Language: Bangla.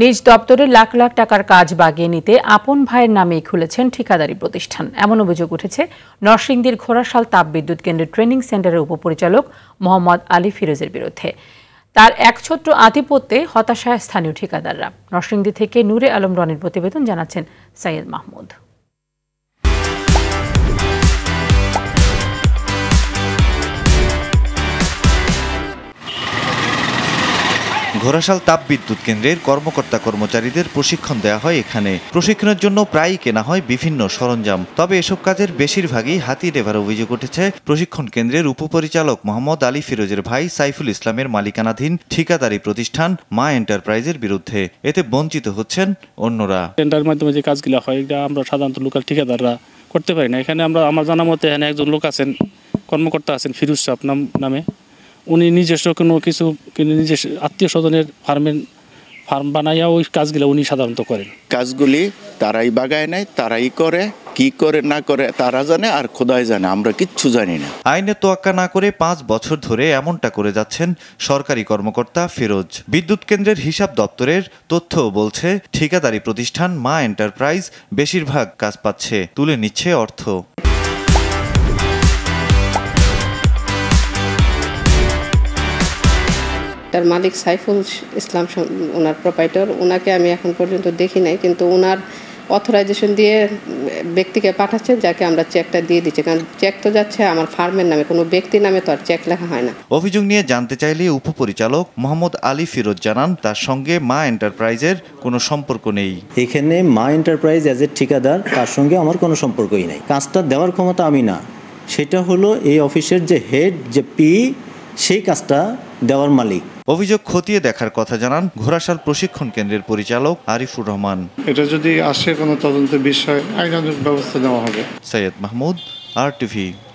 নিজ দপ্তরে লাখ লাখ টাকার কাজ বাগিয়ে নিতে আপন ভাইয়ের নামেই খুলেছেন ঠিকাদারি প্রতিষ্ঠান এমন অভিযোগ উঠেছে নরসিংদীর ঘোড়াশাল তাপবিদ্যুৎ কেন্দ্রের ট্রেনিং সেন্টারের উপপরিচালক মোহাম্মদ আলী ফিরোজের বিরুদ্ধে তার এক ছোট্ট আধিপত্যে হতাশায় স্থানীয় ঠিকাদাররা নরসিংদী থেকে নূরে আলম রনের প্রতিবেদন জানাচ্ছেন সাইয়েদ মাহমুদ ঘোড়াশাল তাপবিদ্যুৎ কেন্দ্রের কর্মকর্তা কর্মচারীদের প্রশিক্ষণ দেওয়া হয় এখানে প্রশিক্ষণের জন্য প্রায়ই কেনা হয় বিভিন্ন সরঞ্জাম তবে এসব কাজের বেশিরভাগই হাতি রেভার অভিযোগ উঠেছে প্রশিক্ষণ কেন্দ্রের উপপরিচালক মোহাম্মদ আলী ফিরোজের ভাই সাইফুল ইসলামের মালিকানাধীন ঠিকাদারি প্রতিষ্ঠান মা এন্টারপ্রাইজের বিরুদ্ধে এতে বঞ্চিত হচ্ছেন অন্যরা টেন্ডার মাধ্যমে যে কাজগুলো হয় এটা আমরা সাধারণত লোকাল ঠিকাদাররা করতে পারি না এখানে আমরা আমার জানা মতে এখানে একজন লোক আছেন কর্মকর্তা আছেন ফিরুজ সাহ নামে উনি নিজস্ব কোনো কিছু নিজস্ব আত্মীয় স্বজনের ফার্মের ফার্ম বানাইয়া ওই কাজগুলো উনি সাধারণত করেন কাজগুলি তারাই বাগায় নেয় তারাই করে কি করে না করে তারা জানে আর খোদাই জানে আমরা কিচ্ছু জানি না আইনে তোয়াক্কা না করে পাঁচ বছর ধরে এমনটা করে যাচ্ছেন সরকারি কর্মকর্তা ফিরোজ বিদ্যুৎ কেন্দ্রের হিসাব দপ্তরের তথ্য বলছে ঠিকাদারি প্রতিষ্ঠান মা এন্টারপ্রাইজ বেশিরভাগ কাজ পাচ্ছে তুলে নিচ্ছে অর্থ তার মালিক সাইফুল ইসলাম ওনার প্রোপাইটর ওনাকে আমি এখন পর্যন্ত দেখি নাই কিন্তু ওনার অথরাইজেশন দিয়ে ব্যক্তিকে পাঠাচ্ছে যাকে আমরা চেকটা দিয়ে দিচ্ছি কারণ চেক তো যাচ্ছে আমার ফার্মের নামে কোনো ব্যক্তির নামে তো আর চেক লেখা হয় না অভিযোগ নিয়ে জানতে চাইলে উপপরিচালক মোহাম্মদ আলী ফিরোজ জানান তার সঙ্গে মা এন্টারপ্রাইজের কোনো সম্পর্ক নেই এখানে মা এন্টারপ্রাইজ অ্যাজ এ ঠিকাদার তার সঙ্গে আমার কোনো সম্পর্কই নাই কাজটা দেওয়ার ক্ষমতা আমি না সেটা হলো এই অফিসের যে হেড যে পি সেই কাজটা দেওয়ার মালিক অভিযোগ খতিয়ে দেখার কথা জানান ঘোড়াশাল প্রশিক্ষণ কেন্দ্রের পরিচালক আরিফুর রহমান এটা যদি আসে কোনো তদন্তের বিষয় আইনানুক ব্যবস্থা নেওয়া হবে সৈয়দ মাহমুদ আর টিভি